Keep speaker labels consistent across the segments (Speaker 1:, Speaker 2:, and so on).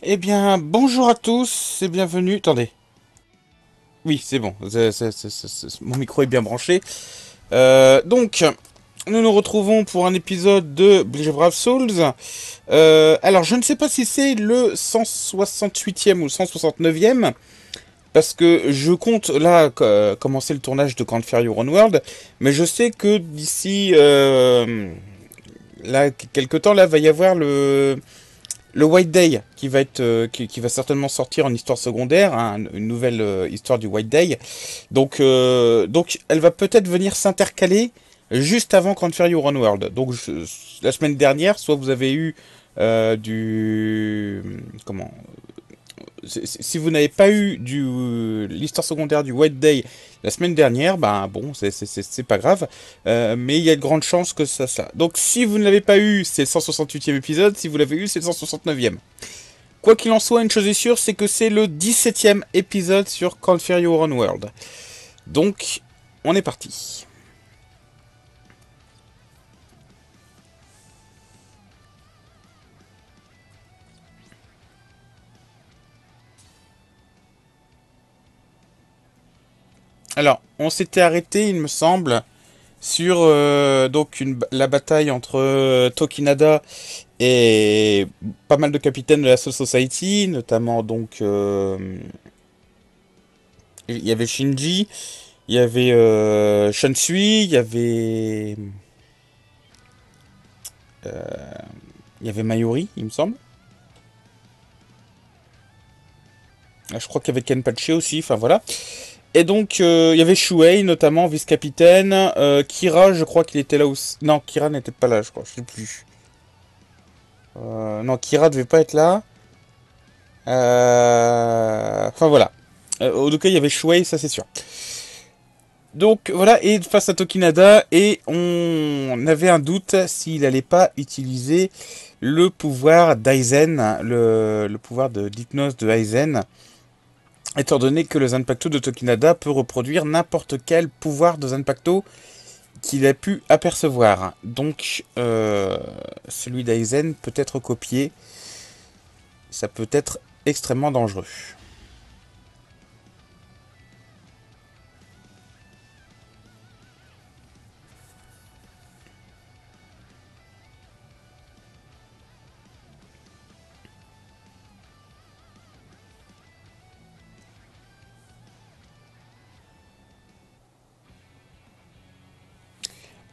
Speaker 1: Eh bien, bonjour à tous et bienvenue. Attendez. Oui, c'est bon. Mon micro est bien branché. Euh, donc, nous nous retrouvons pour un épisode de Brave Souls. Euh, alors, je ne sais pas si c'est le 168e ou le 169e. Parce que je compte là commencer le tournage de Grand Ferry World, Mais je sais que d'ici. Euh, là, quelques temps, là, va y avoir le le White Day qui va être euh, qui, va certainement sortir en histoire secondaire, hein, une nouvelle euh, histoire du White Day. Donc euh, donc elle va peut-être venir s'intercaler juste avant Grand Ferry Run World. Donc la semaine dernière, soit vous avez eu du comment si vous n'avez pas eu du l'histoire secondaire du White Day la semaine dernière, ben bon, c'est pas grave, euh, mais il y a de grandes chances que ça ça. Donc si vous ne l'avez pas eu, c'est le 168e épisode, si vous l'avez eu, c'est le 169e. Quoi qu'il en soit, une chose est sûre, c'est que c'est le 17e épisode sur Call of Your World. Donc, on est parti. Alors, on s'était arrêté, il me semble, sur euh, donc la bataille entre euh, Tokinada et pas mal de capitaines de la Soul Society, notamment donc euh, il y avait Shinji, il y avait Shunsui, il y avait il y avait Mayuri, il me semble. Ah, je crois qu'il y avait Kenpachi aussi, enfin voilà. Et donc, euh, il y avait Shuei, notamment, vice-capitaine. Euh, Kira, je crois qu'il était là aussi. Non, Kira n'était pas là, je crois. Je sais plus. Euh, non, Kira devait pas être là. Enfin, voilà. en tout cas, il y avait Shuei, ça c'est sûr. Donc voilà, et face à Tokinada, et on avait un doute s'il n'allait pas utiliser le pouvoir d'Aizen, le, pouvoir d'hypnose de, de Aizen, étant donné que le Zanpakuto de Tokinada peut reproduire n'importe quel pouvoir de Zanpakuto qu'il a pu apercevoir. Donc, euh, celui d'Aizen peut être copié. Ça peut être extrêmement dangereux.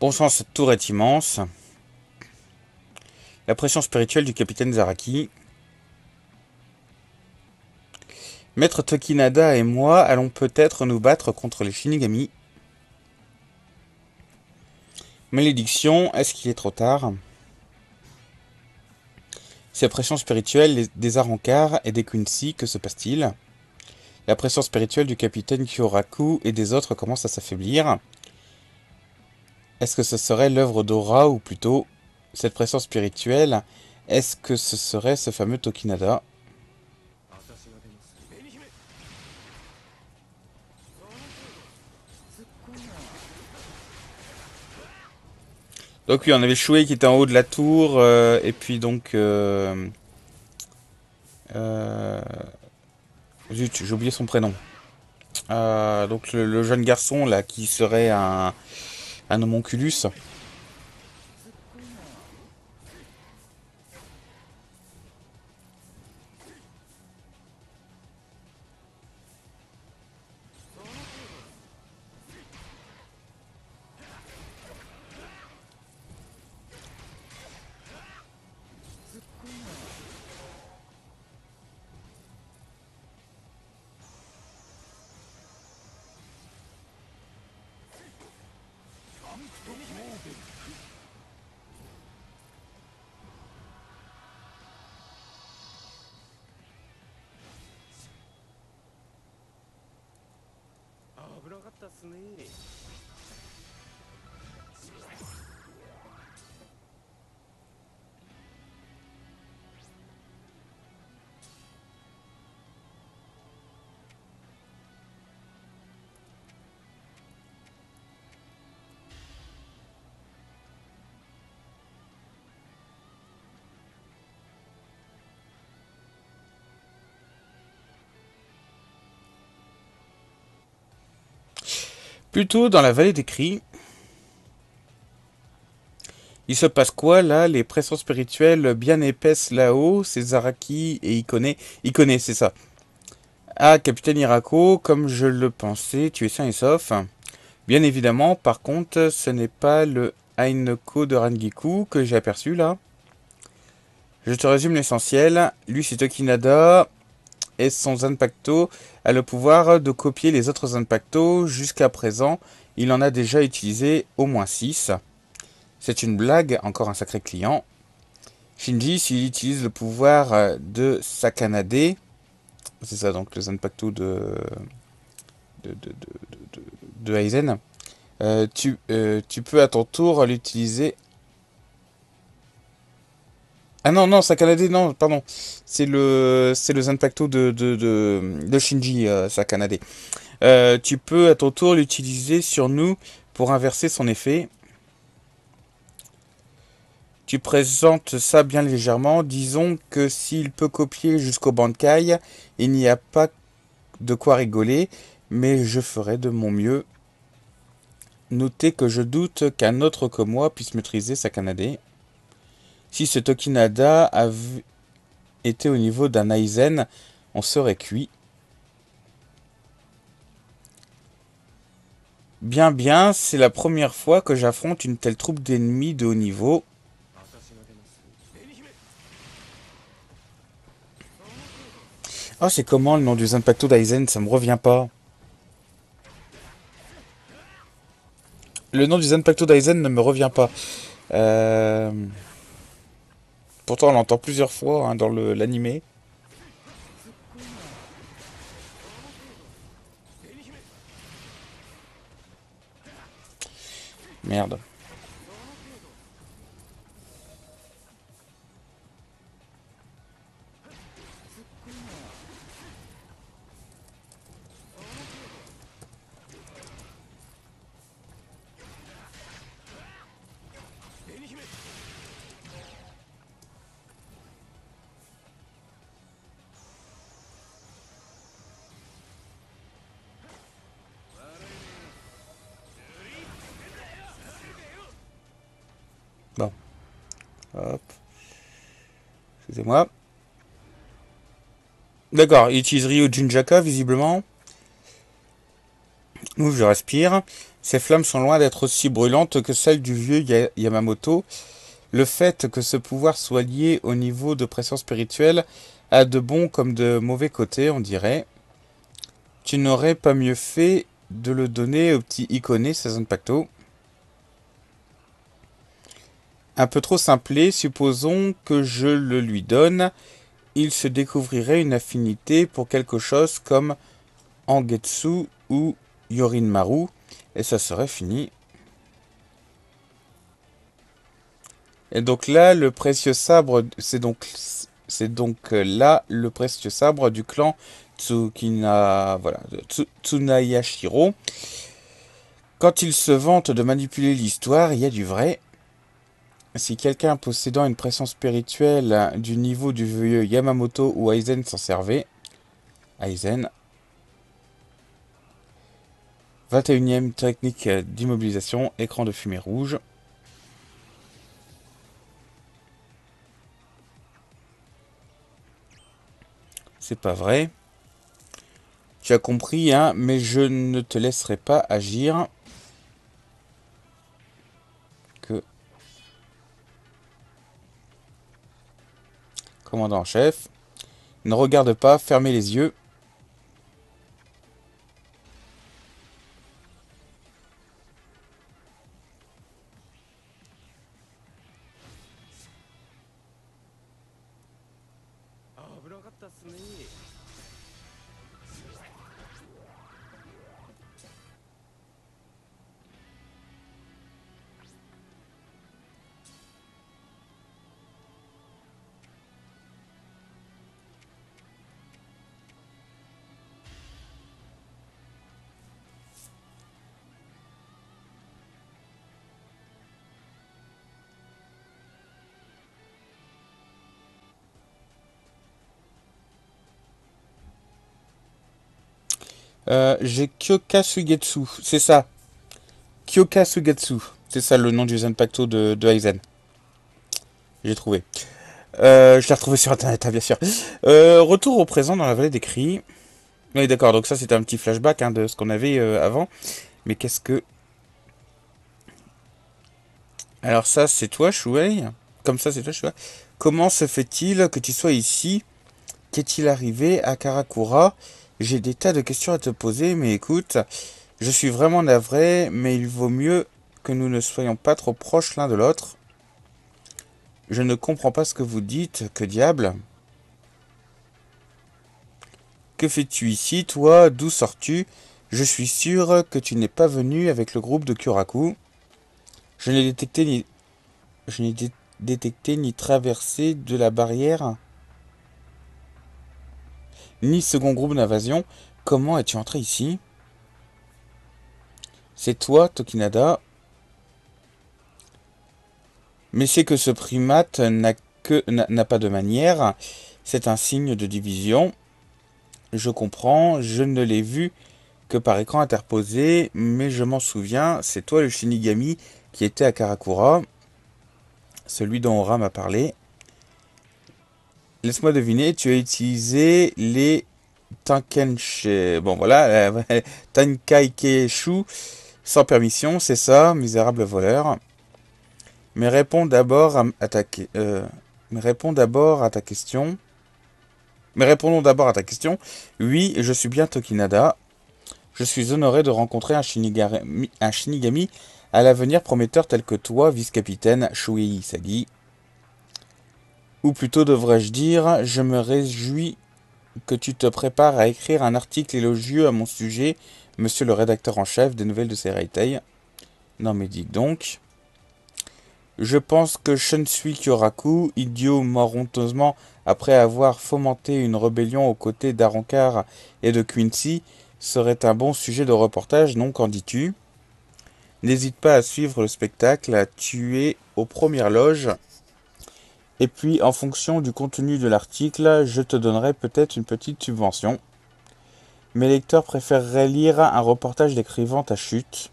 Speaker 1: Bon sang, cette tour est immense. La pression spirituelle du capitaine Zaraki. Maître Tokinada et moi allons peut-être nous battre contre les Shinigami. Malédiction, est-ce qu'il est trop tard la pression spirituelle des Arancars et des Quincy, que se passe-t-il La pression spirituelle du capitaine Kyoraku et des autres commence à s'affaiblir. Est-ce que ce serait l'œuvre d'Aura ou plutôt cette pression spirituelle Est-ce que ce serait ce fameux Tokinada Donc oui, on avait choué qui était en haut de la tour, euh, et puis donc... Euh, euh, zut, j'ai oublié son prénom. donc le, jeune garçon là, qui serait un homonculus Plutôt dans la vallée des cris. Il se passe quoi là Les pressions spirituelles bien épaisses là-haut, c'est Zaraki et il Ikone, c'est ça. Ah, capitaine Irako, comme je le pensais, tu es sain et sauf. Bien évidemment, par contre, ce n'est pas le Ainoko de Rangiku que j'ai aperçu là. Je te résume l'essentiel. Lui, c'est Tokinada et son pacto a le pouvoir de copier les autres Zanpacto. Jusqu'à présent, il en a déjà utilisé au moins 6. C'est une blague, encore un sacré client. Shinji, s'il utilise le pouvoir euh, de Sakanade, c'est ça donc le Zanpacto de, de, de, Aizen, euh, tu, euh, tu peux à ton tour l'utiliser ah non, non, Sakanade, non, pardon. C'est le, c'est le de, Shinji, euh, Sakanade. Euh, tu peux à ton tour l'utiliser sur nous pour inverser son effet. Tu présentes ça bien légèrement. Disons que s'il peut copier jusqu'au Bankai, il n'y a pas de quoi rigoler, mais je ferai de mon mieux. Notez que je doute qu'un autre que moi puisse maîtriser canadée si ce Tokinada avait été au niveau d'un Aizen, on serait cuit. Bien bien, c'est la première fois que j'affronte une telle troupe d'ennemis de haut niveau. Ah, c'est comment le nom du Zanpakuto d'Aizen Ça me revient pas. Le nom du Zanpakuto d'Aizen ne me revient pas. Euh... Pourtant, on l'entend plusieurs fois hein, dans l'animé. Merde. Excusez-moi. D'accord, il utilise Ryu visiblement. Ouf, je respire. Ces flammes sont loin d'être aussi brûlantes que celles du vieux Yamamoto. Le fait que ce pouvoir soit lié au niveau de pression spirituelle a de bons comme de mauvais côtés, on dirait. Tu n'aurais pas mieux fait de le donner au petit Ikone saison Pacto un peu trop simplé, supposons que je le lui donne, il se découvrirait une affinité pour quelque chose comme Angetsu ou Yorinmaru, et ça serait fini. Et donc là, le précieux sabre, c'est donc, c'est donc euh, là le précieux sabre du clan Tsukina, voilà, Tsunayashiro. Quand il se vante de manipuler l'histoire, il y a du vrai. Si quelqu'un possédant une pression spirituelle du niveau du vieux Yamamoto ou Aizen s'en servait, Aizen, 21 e technique d'immobilisation, écran de fumée rouge. C'est pas vrai. Tu as compris, hein, mais je ne te laisserai pas agir. commandant en chef. Ne regarde pas, fermez les yeux. Euh, j'ai Kyoka Sugetsu, c'est ça. Kyoka Sugetsu, c'est ça le nom du Zen de, de Aizen. J'ai trouvé. Euh, je l'ai retrouvé sur internet, hein, bien sûr. Euh, retour au présent dans la vallée des cris. Oui, d'accord, donc ça c'était un petit flashback hein, de ce qu'on avait avant. Mais qu'est-ce que. Alors, ça c'est toi, Shuei. Comme ça c'est toi, Shuei. Comment se fait-il que tu sois ici Qu'est-il arrivé à Karakura j'ai des tas de questions à te poser, mais écoute, je suis vraiment navré, mais il vaut mieux que nous ne soyons pas trop proches l'un de l'autre. Je ne comprends pas ce que vous dites, que diable Que fais-tu ici, toi D'où sors-tu Je suis sûr que tu n'es pas venu avec le groupe de Kuraku. Je n'ai détecté ni... Je n'ai détecté ni traversé de la barrière ni second groupe d'invasion. Comment es-tu entré ici C'est toi, Tokinada. Mais c'est que ce primate n'a que n'a pas de manière. C'est un signe de division. Je comprends, je ne l'ai vu que par écran interposé, mais je m'en souviens, c'est toi le Shinigami qui était à Karakura, celui dont Aura m'a parlé. Laisse-moi deviner, tu as utilisé les Tankenche. Bon, voilà, euh, Tankaikeshu sans permission, c'est ça, misérable voleur. Mais réponds d'abord à, ta euh, mais réponds d'abord à ta question. Mais répondons d'abord à ta question. Oui, je suis bien Tokinada. Je suis honoré de rencontrer un Shinigami, à l'avenir prometteur tel que toi, vice-capitaine Shui Sagi. Ou plutôt devrais-je dire, je me réjouis que tu te prépares à écrire un article élogieux à mon sujet, monsieur le rédacteur en chef des nouvelles de Serreiteil. Non mais dites donc. Je pense que Shunsui Kyoraku, idiot mort honteusement après avoir fomenté une rébellion aux côtés d'Aroncar et de Quincy, serait un bon sujet de reportage, non qu'en dis-tu N'hésite pas à suivre le spectacle, à tuer aux premières loges et puis, en fonction du contenu de l'article, je te donnerai peut-être une petite subvention. Mes lecteurs préféreraient lire un reportage décrivant ta chute.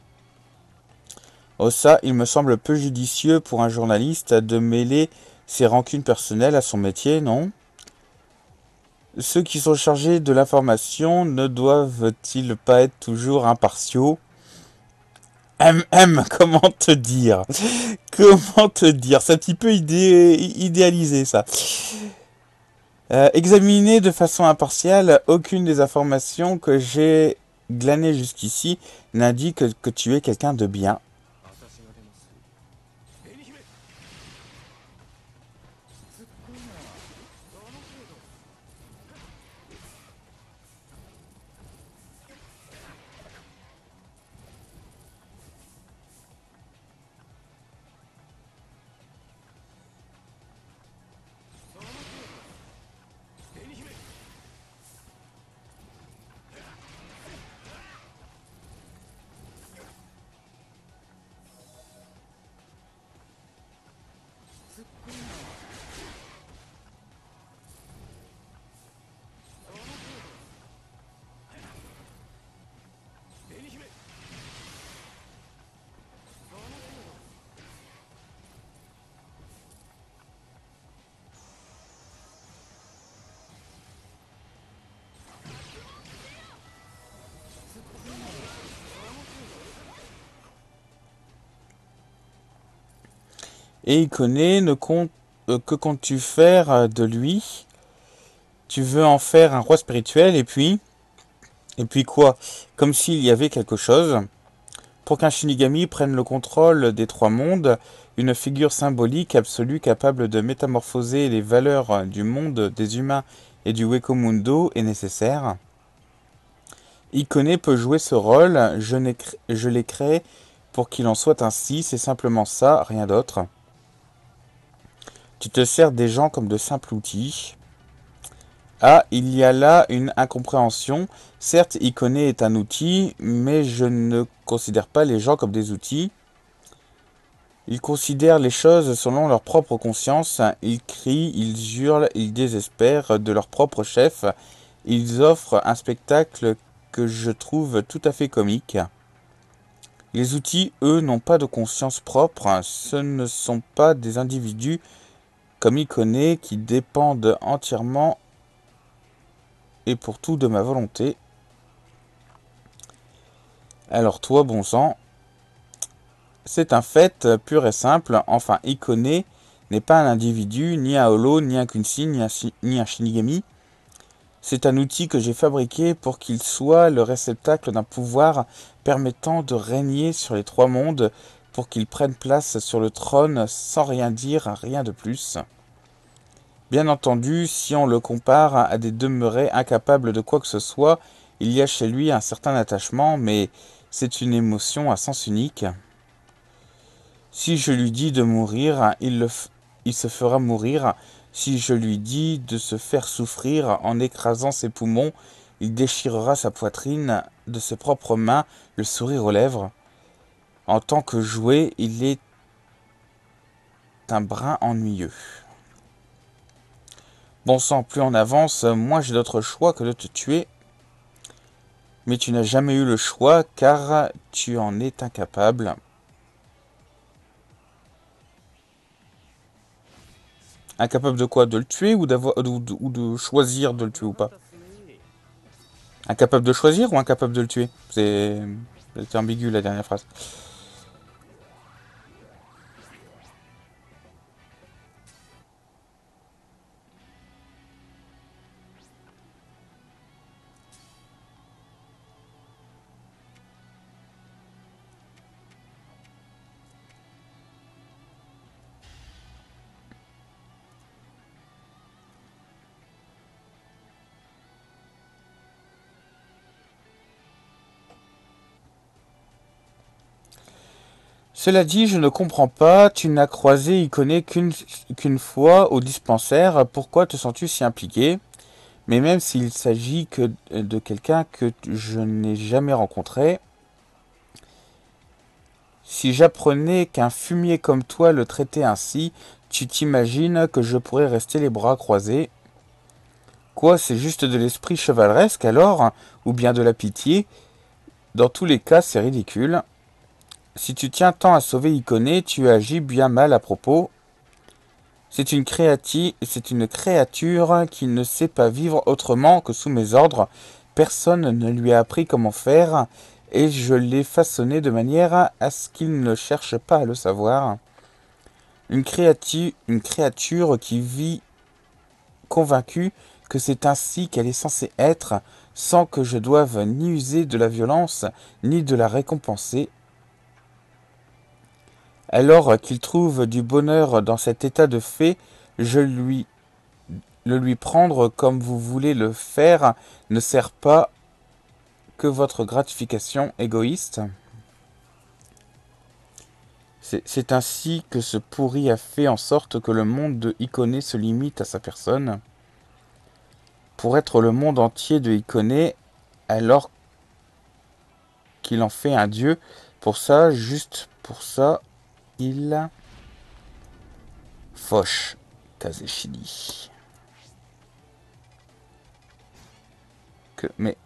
Speaker 1: Oh ça, il me semble peu judicieux pour un journaliste de mêler ses rancunes personnelles à son métier, non Ceux qui sont chargés de l'information ne doivent-ils pas être toujours impartiaux M, comment te dire Comment te dire C'est un petit peu idéalisé ça. Euh, examiner de façon impartiale, aucune des informations que j'ai glanées jusqu'ici n'indique que tu es quelqu'un de bien Et Ikone, ne compte, euh, que comptes-tu faire euh, de lui Tu veux en faire un roi spirituel et puis Et puis quoi Comme s'il y avait quelque chose. Pour qu'un Shinigami prenne le contrôle des trois mondes, une figure symbolique absolue capable de métamorphoser les valeurs euh, du monde des humains et du Wekomundo est nécessaire. Ikone peut jouer ce rôle, je l'ai créé pour qu'il en soit ainsi, c'est simplement ça, rien d'autre. Tu te sers des gens comme de simples outils. Ah, il y a là une incompréhension. Certes, Iconé est un outil, mais je ne considère pas les gens comme des outils. Ils considèrent les choses selon leur propre conscience, ils crient, ils hurlent, ils désespèrent de leur propre chef, ils offrent un spectacle que je trouve tout à fait comique. Les outils, eux, n'ont pas de conscience propre, ce ne sont pas des individus comme Iconé, qui dépendent entièrement et pour tout de ma volonté. Alors toi, bon sang, c'est un fait pur et simple, enfin iconé n'est pas un individu, ni un holo, ni un kunsi, ni un shinigami. C'est un outil que j'ai fabriqué pour qu'il soit le réceptacle d'un pouvoir permettant de régner sur les trois mondes pour qu'il prenne place sur le trône sans rien dire, rien de plus. Bien entendu, si on le compare à des demeurés incapables de quoi que ce soit, il y a chez lui un certain attachement, mais c'est une émotion à sens unique. Si je lui dis de mourir, il, il se fera mourir. Si je lui dis de se faire souffrir en écrasant ses poumons, il déchirera sa poitrine de ses propres mains, le sourire aux lèvres en tant que jouet, il est un brin ennuyeux. Bon sang, plus on avance, Moi, j'ai d'autre choix que de te tuer. Mais tu n'as jamais eu le choix car tu en es incapable. Incapable de quoi De le tuer ou, d'avoir ou de choisir de le tuer ou pas Incapable de choisir ou incapable de le tuer C'est ambigu la dernière phrase. Cela dit, je ne comprends pas, tu n'as croisé connaît qu'une fois au dispensaire, pourquoi te sens-tu si impliqué Mais même s'il s'agit que de quelqu'un que je n'ai jamais rencontré, si j'apprenais qu'un fumier comme toi le traitait ainsi, tu t'imagines que je pourrais rester les bras croisés Quoi, c'est juste de l'esprit chevaleresque alors Ou bien de la pitié Dans tous les cas, c'est ridicule. Si tu tiens tant à sauver Iconé, tu agis bien mal à propos. C'est une, c'est une créature qui ne sait pas vivre autrement que sous mes ordres. Personne ne lui a appris comment faire, et je l'ai façonné de manière à ce qu'il ne cherche pas à le savoir. Une, créati une créature qui vit convaincue que c'est ainsi qu'elle est censée être, sans que je doive ni user de la violence, ni de la récompenser, alors qu'il trouve du bonheur dans cet état de fait, je lui le lui prendre comme vous voulez le faire ne sert pas que votre gratification égoïste. C'est ainsi que ce pourri a fait en sorte que le monde de Iconé se limite à sa personne. Pour être le monde entier de Iconé, alors qu'il en fait un dieu, pour ça, juste pour ça, Foch fauche Kazeshini. Que, mais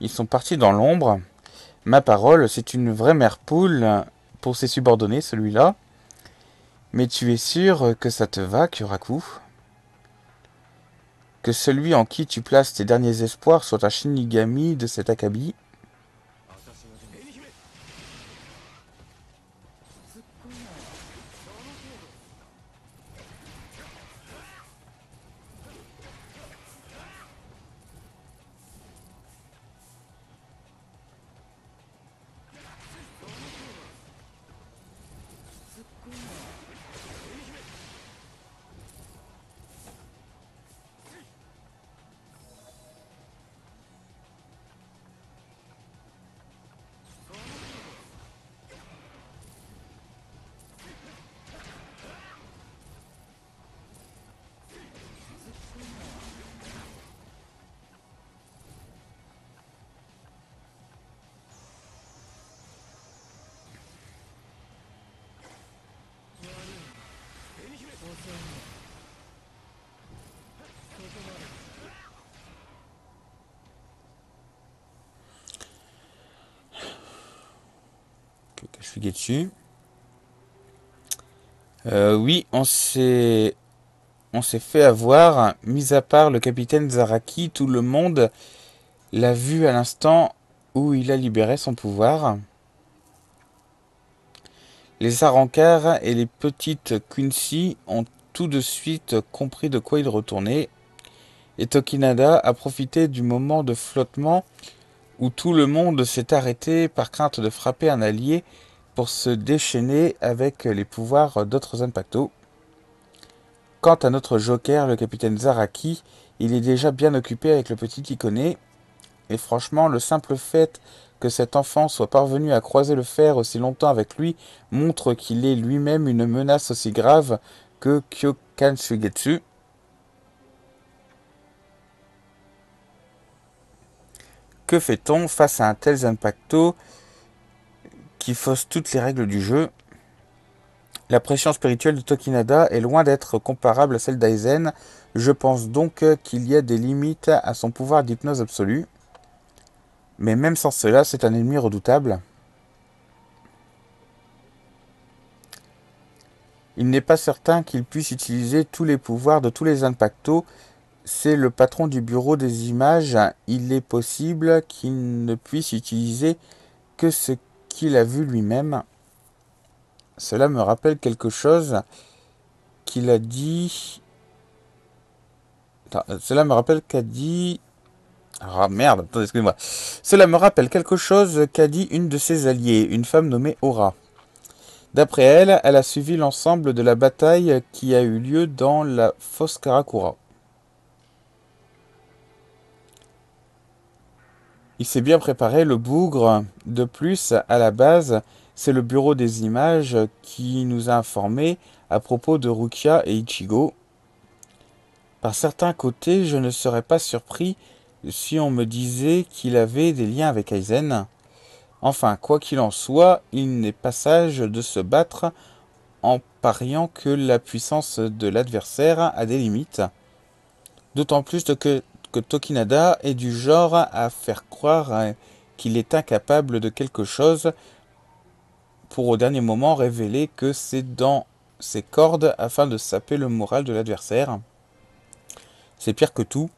Speaker 1: ils sont partis dans l'ombre. Ma parole, c'est une vraie mère poule pour ses subordonnés, celui-là. Mais tu es sûr que ça te va, Kuraku Que celui en qui tu places tes derniers espoirs soit un Shinigami de cet Akabi Euh, oui, on s'est on s'est fait avoir, mis à part le capitaine Zaraki, tout le monde l'a vu à l'instant où il a libéré son pouvoir. Les Arancars et les petites Quincy ont tout de suite compris de quoi il retournait, et Tokinada a profité du moment de flottement où tout le monde s'est arrêté par crainte de frapper un allié pour se déchaîner avec les pouvoirs d'autres impactos. Quant à notre Joker, le capitaine Zaraki, il est déjà bien occupé avec le petit Iconé. Et franchement, le simple fait que cet enfant soit parvenu à croiser le fer aussi longtemps avec lui montre qu'il est lui-même une menace aussi grave que Kyokan Que fait-on face à un tel impacto fausse toutes les règles du jeu. La pression spirituelle de Tokinada est loin d'être comparable à celle d'Aizen. Je pense donc qu'il y a des limites à son pouvoir d'hypnose absolue. Mais même sans cela, c'est un ennemi redoutable. Il n'est pas certain qu'il puisse utiliser tous les pouvoirs de tous les impactos. C'est le patron du bureau des images. Il est possible qu'il ne puisse utiliser que ce qu'il a vu lui-même. Cela me rappelle quelque chose qu'il a dit. Euh, cela me rappelle qu'a dit. Ah merde, attendez, excusez-moi. Cela me rappelle quelque chose qu'a dit une de ses alliées, une femme nommée Aura. D'après elle, elle a suivi l'ensemble de la bataille qui a eu lieu dans la fosse Karakura. Il s'est bien préparé, le bougre. De plus, à la base, c'est le bureau des images qui nous a informé à propos de Rukia et Ichigo. Par certains côtés, je ne serais pas surpris si on me disait qu'il avait des liens avec Aizen. Enfin, quoi qu'il en soit, il n'est pas sage de se battre en pariant que la puissance de l'adversaire a des limites. D'autant plus que que Tokinada est du genre à faire croire hein, qu'il est incapable de quelque chose pour au dernier moment révéler que c'est dans ses cordes afin de saper le moral de l'adversaire. C'est pire que tout.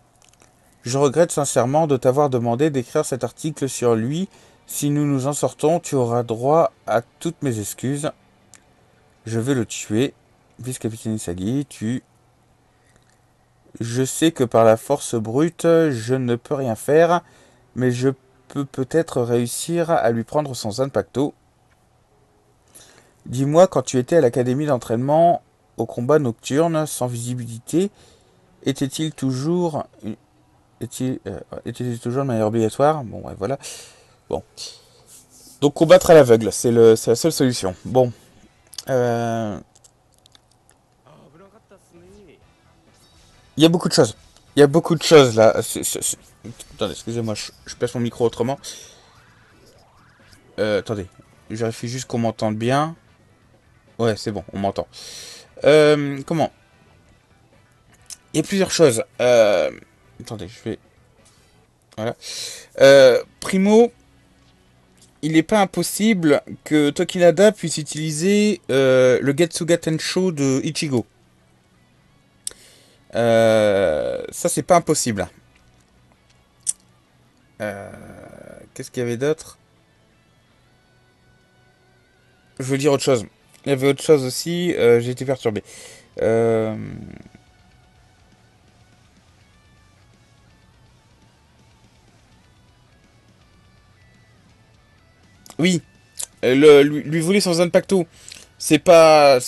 Speaker 1: Je regrette sincèrement de t'avoir demandé d'écrire cet article sur lui. Si nous nous en sortons, tu auras droit à toutes mes excuses. Je vais le tuer. Vice-capitaine Isagi, tu je sais que par la force brute, je ne peux rien faire, mais je peux peut-être réussir à lui prendre son impacto. Dis-moi quand tu étais à l'académie d'entraînement au combat nocturne sans visibilité, était-il toujours euh, était-il toujours de manière obligatoire Bon, voilà. Bon. Donc combattre à l'aveugle, c'est la seule solution. Bon. Euh, Il y a beaucoup de choses. Il y a beaucoup de choses là. Euh, attendez, excusez-moi, je, place mon micro autrement. Euh, attendez, je vérifie juste qu'on m'entende bien. Ouais, c'est bon, on m'entend. Euh, comment Il y a plusieurs choses. attendez, je vais... Voilà. primo, il n'est pas impossible que Tokinada puisse utiliser le Getsuga Show de Ichigo. Euh, ça, c'est pas impossible. Euh, qu'est-ce qu'il y avait d'autre Je veux dire autre chose. Il y avait autre chose aussi, euh, j'ai été perturbé. Oui, lui, lui voler sans impacto, c'est pas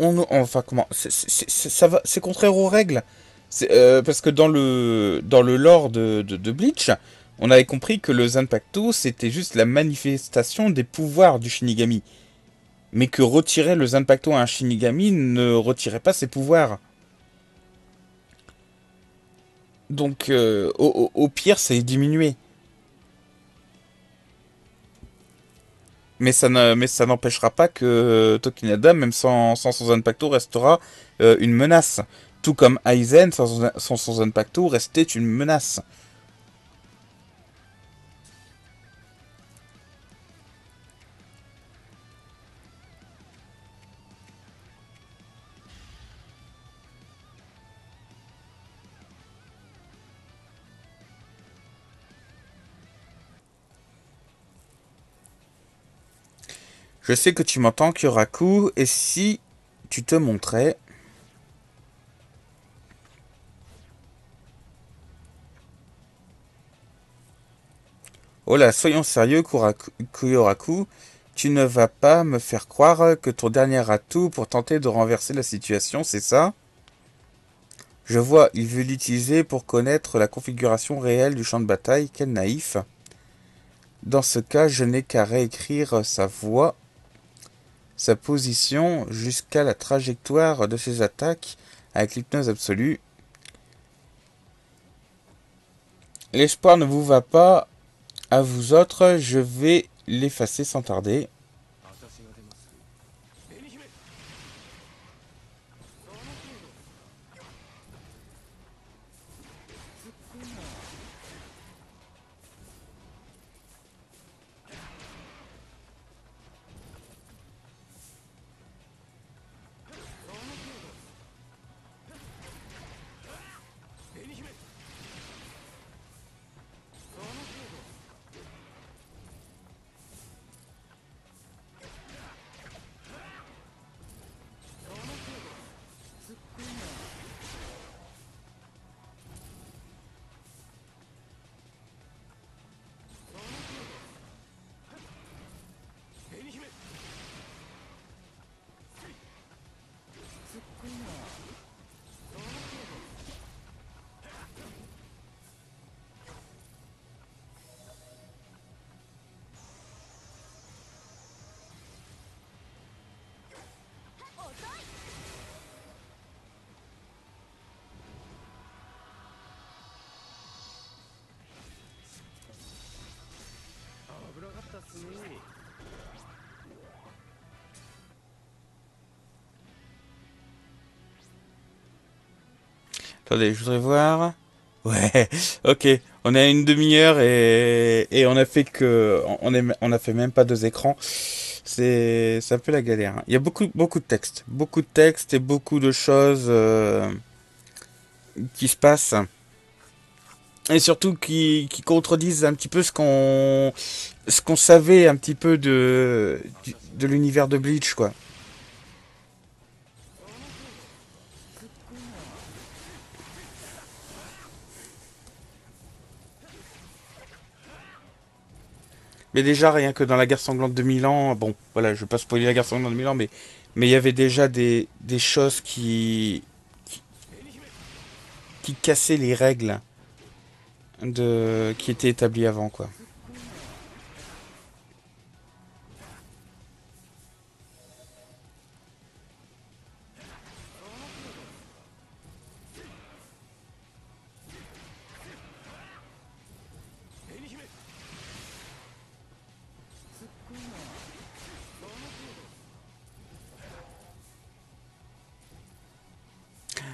Speaker 1: on, enfin comment, ça va, c'est contraire aux règles, euh, parce que dans le dans le lore de, de, Bleach, on avait compris que le Zanpakuto c'était juste la manifestation des pouvoirs du Shinigami, mais que retirer le Zanpakuto à un Shinigami ne retirait pas ses pouvoirs. Donc euh, au, pire, c'est diminué. mais ça n'empêchera pas que euh, Tokinada, même sans, sans son Zanpakuto, restera euh, une menace. Tout comme Aizen, sans, sans son Zanpakuto, restait une menace. Je sais que tu m'entends, Kyoraku, et si tu te montrais... Oh là, soyons sérieux, Kyoraku, tu ne vas pas me faire croire que ton dernier atout pour tenter de renverser la situation, c'est ça je vois, il veut l'utiliser pour connaître la configuration réelle du champ de bataille. Quel naïf. Dans ce cas, je n'ai qu'à réécrire sa voix sa position jusqu'à la trajectoire de ses attaques avec l'hypnose absolue. L'espoir ne vous va pas, à vous autres, je vais l'effacer sans tarder. Attendez, je voudrais voir. Ouais, ok. On est à une demi-heure et, on a fait que on, a fait même pas deux écrans. C'est un peu la galère. Hein. Il y a beaucoup beaucoup de textes, beaucoup de textes et beaucoup de choses euh, qui se passent et surtout qui, qui contredisent un petit peu ce qu'on ce qu'on savait un petit peu de de l'univers de Bleach quoi. Mais déjà, rien que dans la guerre sanglante de Milan, bon, voilà, je vais pas spoiler la guerre sanglante de Milan, mais mais il y avait déjà des, des choses qui, qui, qui cassaient les règles de qui étaient établies avant, quoi.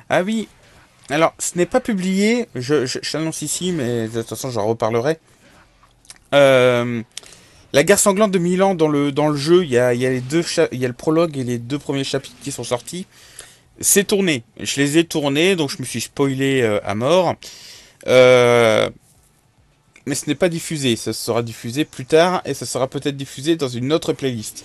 Speaker 1: Ah oui, alors ce n'est pas publié, je, l'annonce ici, mais de toute façon j'en reparlerai. Euh, la guerre sanglante de Milan dans le, dans le jeu, il y a, y a le prologue et les deux premiers chapitres qui sont sortis. C'est tourné, je les ai tournés, donc je me suis spoilé euh, à mort. Euh, mais ce n'est pas diffusé, ça sera diffusé plus tard et ça sera peut-être diffusé dans une autre playlist.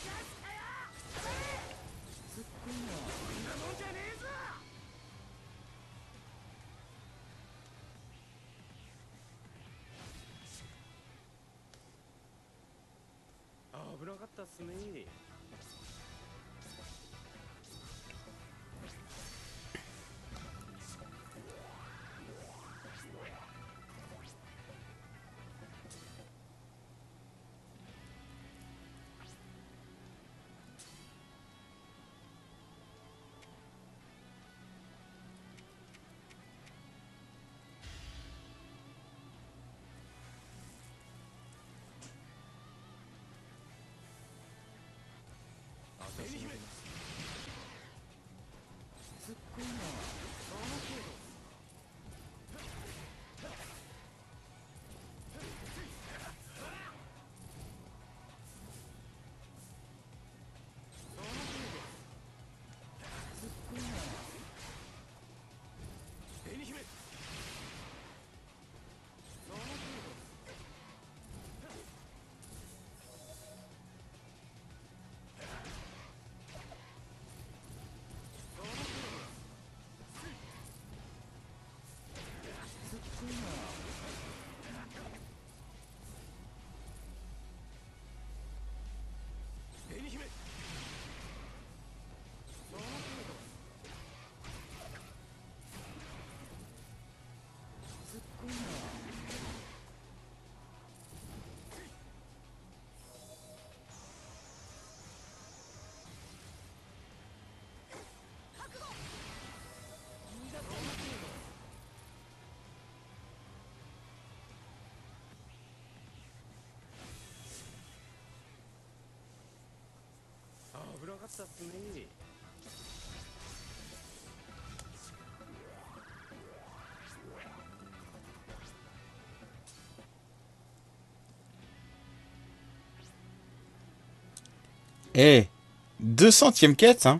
Speaker 1: What's Eh 200 e quête, hein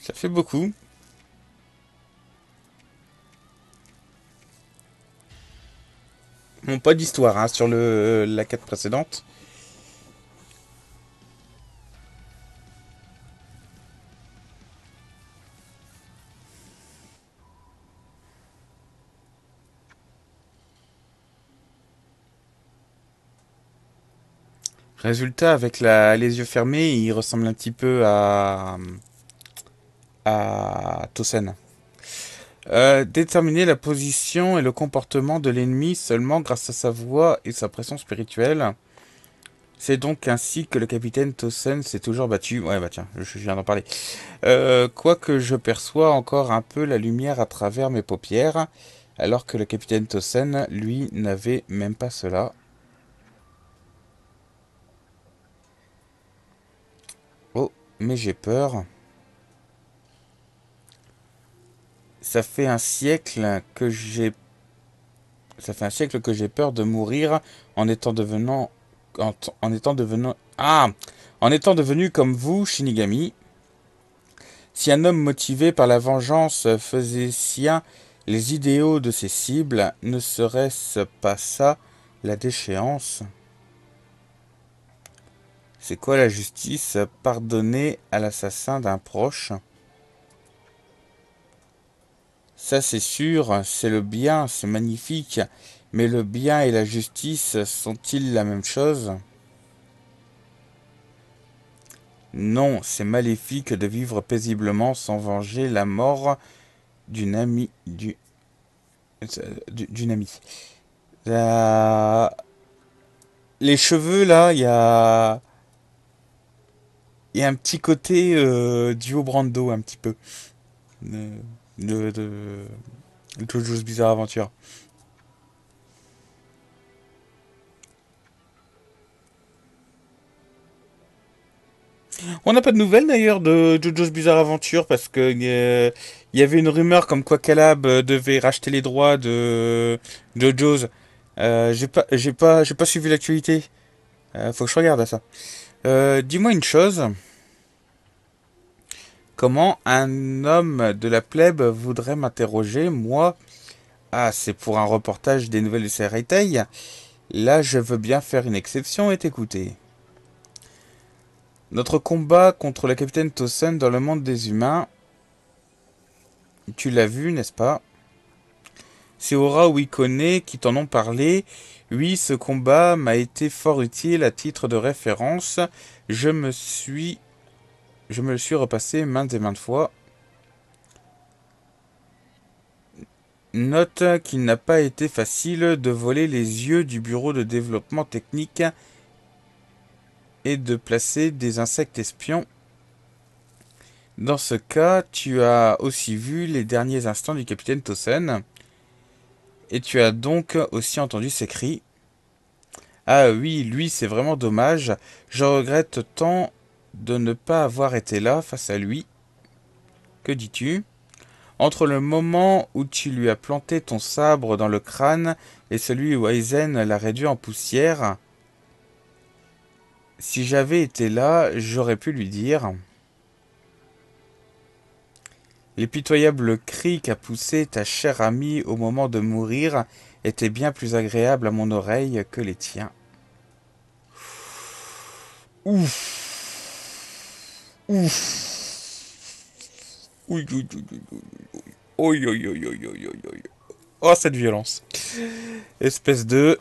Speaker 1: Ça fait beaucoup. pas d'histoire hein, sur le, la quête précédente. Résultat, avec les yeux fermés, il ressemble un petit peu à, à Tosen. Euh, déterminer la position et le comportement de l'ennemi seulement grâce à sa voix et sa pression spirituelle. C'est donc ainsi que le capitaine Tossen s'est toujours battu. Ouais, bah tiens, je, viens d'en parler. Euh, quoique je perçois encore un peu la lumière à travers mes paupières, alors que le capitaine Tossen, lui, n'avait même pas cela. Oh, mais j'ai peur. Ça fait un siècle que j'ai ça fait un siècle que j'ai peur de mourir en étant devenant étant ah en étant devenu comme vous Shinigami. Si un homme motivé par la vengeance faisait sien les idéaux de ses cibles, ne serait-ce pas ça la déchéance C'est quoi la justice Pardonner à l'assassin d'un proche ça c'est sûr, c'est le bien, c'est magnifique, mais le bien et la justice sont-ils la même chose Non, c'est maléfique de vivre paisiblement sans venger la mort d'une amie. Du, d'une amie. Les cheveux là, il y a. Il y a un petit côté du euh, duo Brando, un petit peu. Euh, de, de Bizarre Aventure. On n'a pas de nouvelles d'ailleurs de Jojo's Bizarre Aventure parce que euh, il y, avait une rumeur comme quoi Calab euh, devait racheter les droits de Jojo's. Euh, j'ai pas, j'ai pas, suivi l'actualité. Euh, faut que je regarde à ça. dis-moi une chose. Comment un homme de la plèbe voudrait m'interroger, moi Ah, c'est pour un reportage des nouvelles de Séréteil Là, je veux bien faire une exception et t'écouter. Notre combat contre le capitaine Tossen dans le monde des humains. Tu l'as vu, n'est-ce pas C'est Aura ou Ikone qui t'en ont parlé. Oui, ce combat m'a été fort utile à titre de référence. Je me suis je me le suis repassé maintes et maintes fois. Note qu'il n'a pas été facile de voler les yeux du bureau de développement technique et de placer des insectes espions. Dans ce cas, tu as aussi vu les derniers instants du capitaine Tossen. Et tu as donc aussi entendu ses cris. Ah oui, lui, c'est vraiment dommage. Je regrette tant de ne pas avoir été là face à lui. Que dis-tu Entre le moment où tu lui as planté ton sabre dans le crâne et celui où Aizen l'a réduit en poussière, si j'avais été là, j'aurais pu lui dire. Les pitoyables cris qu'a poussé ta chère amie au moment de mourir étaient bien plus agréables à mon oreille que les tiens. Ouf Ouf. Oui, oui, oui, oui, oui,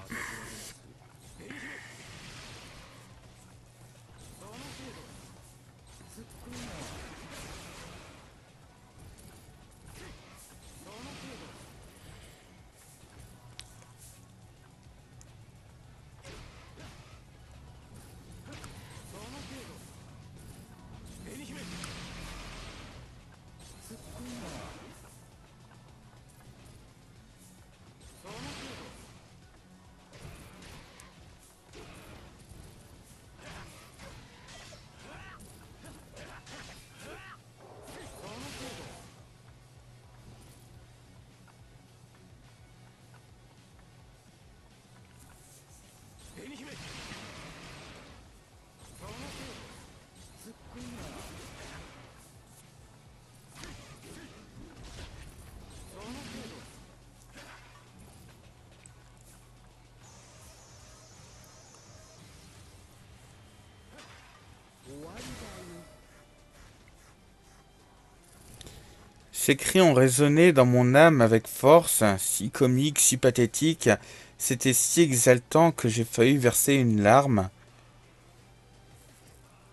Speaker 1: Ces cris ont résonné dans mon âme avec force, si comique, si pathétique, c'était si exaltant que j'ai failli verser une larme.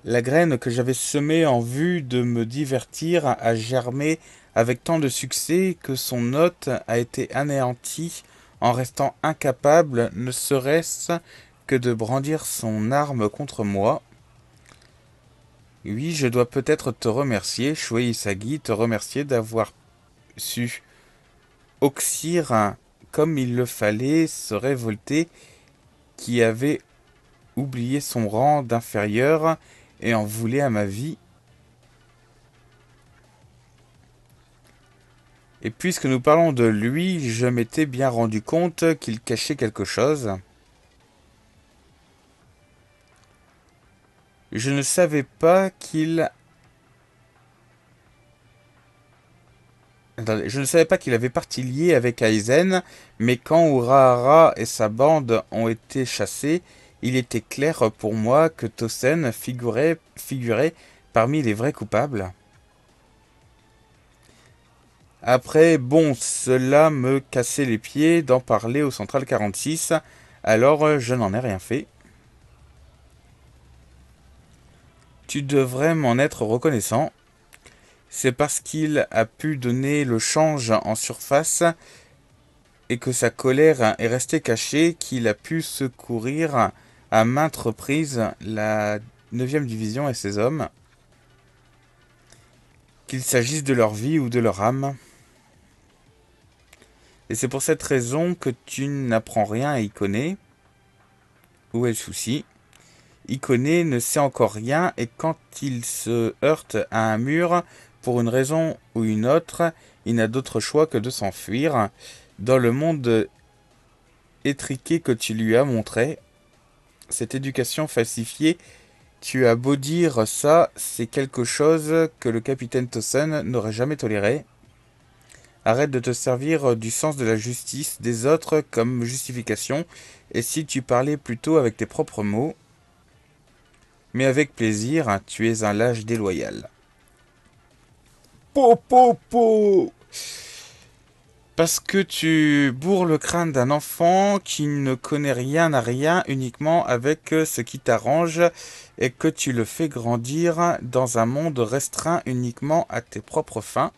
Speaker 1: La graine que j'avais semée en vue de me divertir a germé avec tant de succès que son hôte a été anéanti en restant incapable ne serait-ce que de brandir son arme contre moi oui, je dois peut-être te remercier, Shuei Isagi, te remercier d'avoir su oxyre comme il le fallait se révolter, qui avait oublié son rang d'inférieur et en voulait à ma vie. Et puisque nous parlons de lui, je m'étais bien rendu compte qu'il cachait quelque chose. Je ne savais pas qu'il... Je ne savais pas qu'il avait parti lié avec Aizen, mais quand Urahara et sa bande ont été chassés, il était clair pour moi que Tosen figurait, figurait parmi les vrais coupables. Après, bon, cela me cassait les pieds d'en parler au Central 46, alors je n'en ai rien fait. Tu devrais m'en être reconnaissant. C'est parce qu'il a pu donner le change en surface et que sa colère est restée cachée qu'il a pu secourir à maintes reprises la 9e division et ses hommes, qu'il s'agisse de leur vie ou de leur âme. Et c'est pour cette raison que tu n'apprends rien à y connaître. Où est le souci connaît ne sait encore rien et quand il se heurte à un mur, pour une raison ou une autre, il n'a d'autre choix que de s'enfuir. Dans le monde étriqué que tu lui as montré, cette éducation falsifiée, tu as beau dire ça, c'est quelque chose que le capitaine Tossen n'aurait jamais toléré. Arrête de te servir du sens de la justice des autres comme justification, et si tu parlais plutôt avec tes propres mots, mais avec plaisir, hein, tu es un lâche déloyal. Po, po, po Parce que tu bourres le crâne d'un enfant qui ne connaît rien à rien uniquement avec euh, ce qui t'arrange et que tu le fais grandir dans un monde restreint uniquement à tes propres fins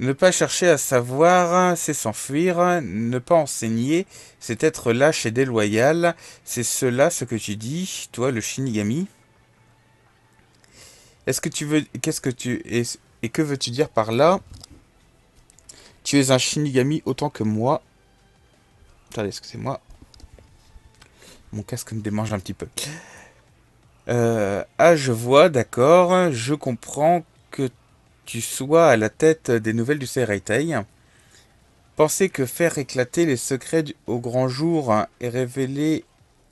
Speaker 1: ne pas chercher à savoir, c'est s'enfuir. Ne pas enseigner, c'est être lâche et déloyal. C'est cela ce que tu dis, toi le Shinigami. Est-ce que tu veux. Qu'est-ce que tu. Et, et que veux-tu dire par là Tu es un Shinigami autant que moi. Attendez, c'est moi Mon casque me démange un petit peu. Euh, ah, je vois, d'accord. Je comprends tu sois à la tête des nouvelles du Seireitei. Pensez que faire éclater les secrets au grand jour et révéler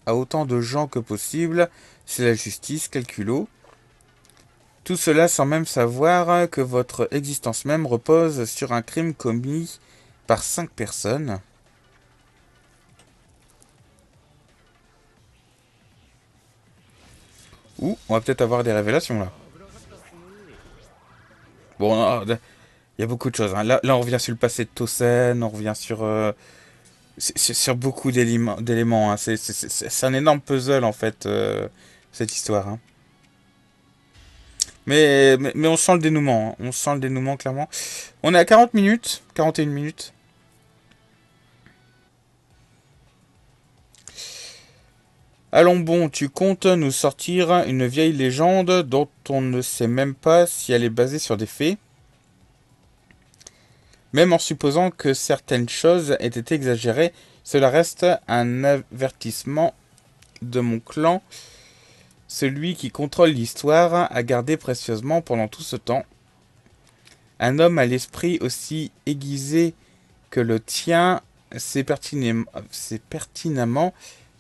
Speaker 1: à autant de gens que possible, c'est la justice, calculo. Tout cela sans même savoir que votre existence même repose sur un crime commis par cinq personnes. Ouh, on va peut-être avoir des révélations là. Bon, hein, il y a beaucoup de choses. Hein. Là, on revient sur le passé de Tosen, on revient sur, euh, sur beaucoup d'éléments. Hein. C'est un énorme puzzle, en fait, euh, cette histoire. Mais, mais, mais, on sent le dénouement. On sent le dénouement, clairement. On est à 40 minutes, 41 minutes. Allons bon, tu comptes nous sortir une vieille légende dont on ne sait même pas si elle est basée sur des faits, même en supposant que certaines choses étaient exagérées, cela reste un avertissement de mon clan, celui qui contrôle l'histoire a gardé précieusement pendant tout ce temps. Un homme à l'esprit aussi aiguisé que le tien c'est pertinemment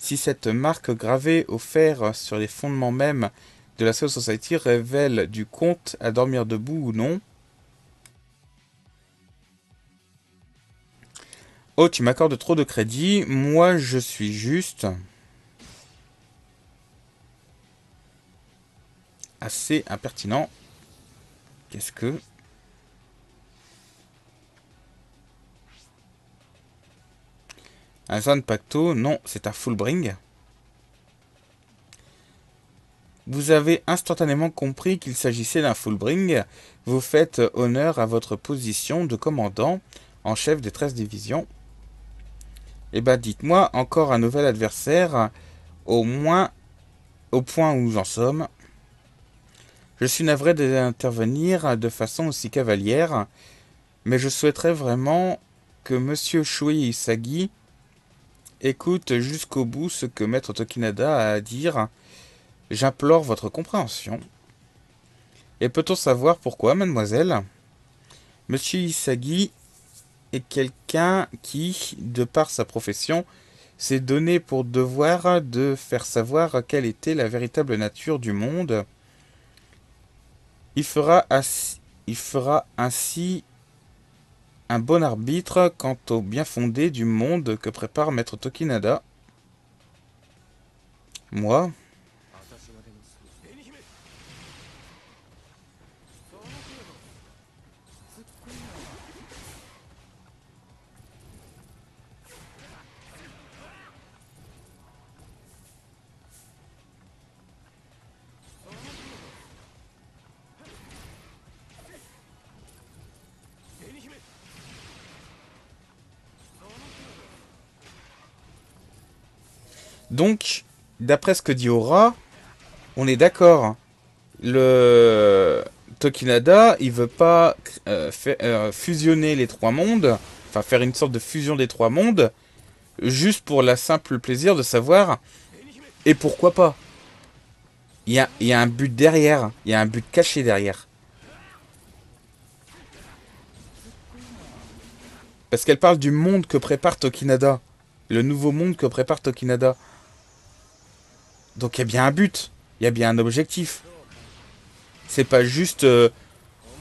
Speaker 1: si cette marque gravée au fer sur les fondements même de la Soul Society révèle du compte à dormir debout ou non. Oh, tu m'accordes trop de crédit, moi je suis juste. Assez impertinent. Qu'est-ce que. Un San Pacto, non, c'est un Fullbring. Vous avez instantanément compris qu'il s'agissait d'un Fullbring. Vous faites honneur à votre position de commandant en chef des 13 divisions. Eh ben, dites-moi, encore un nouvel adversaire, au moins au point où nous en sommes. Je suis navré d'intervenir de façon aussi cavalière, mais je souhaiterais vraiment que M. Shui Isagi Écoute jusqu'au bout ce que Maître Tokinada a à dire. J'implore votre compréhension. Et peut-on savoir pourquoi, mademoiselle Monsieur Isagi est quelqu'un qui, de par sa profession, s'est donné pour devoir de faire savoir quelle était la véritable nature du monde. Il fera, ainsi, il fera ainsi un bon arbitre quant au bien fondé du monde que prépare Maître Tokinada. Moi, Donc, d'après ce que dit Aura, on est d'accord. Le Tokinada, il veut pas euh, euh, fusionner les trois mondes, enfin faire une sorte de fusion des trois mondes, juste pour la simple plaisir de savoir et pourquoi pas. Il y a un but derrière, il y a un but caché derrière. Parce qu'elle parle du monde que prépare Tokinada. Le nouveau monde que prépare Tokinada. Donc il y a bien un but, il y a bien un objectif. C'est pas juste euh,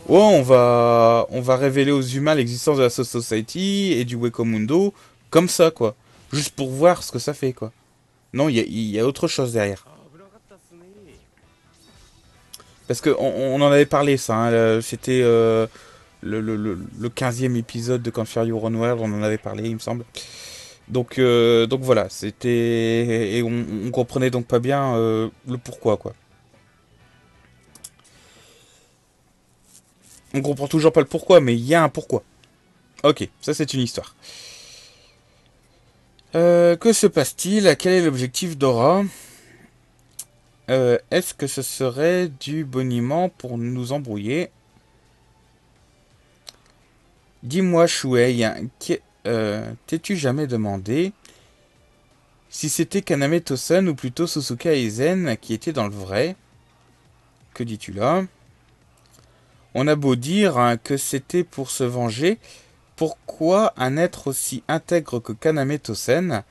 Speaker 1: oh on va on va révéler aux humains l'existence de la Society et du Weko Mundo comme ça quoi, juste pour voir ce que ça fait quoi. Non, il y a, autre chose derrière. Parce que on, en avait parlé ça, hein, c'était euh, le, 15e épisode de Can't Your World, on en avait parlé il me semble. Donc, euh, donc voilà, c'était. Et on, comprenait donc pas bien euh, le pourquoi, quoi. On comprend toujours pas le pourquoi, mais il y a un pourquoi. Ok, ça c'est une histoire. Euh, que se passe-t-il Quel est l'objectif d'Aura Est-ce que ce serait du boniment pour nous embrouiller Dis-moi, Chouei, euh, t'es-tu jamais demandé si c'était Kaname Tosen ou plutôt Susuka Aizen qui était dans le vrai Que dis-tu là On a beau dire hein, que c'était pour se venger, pourquoi un être aussi intègre que Kaname Tosen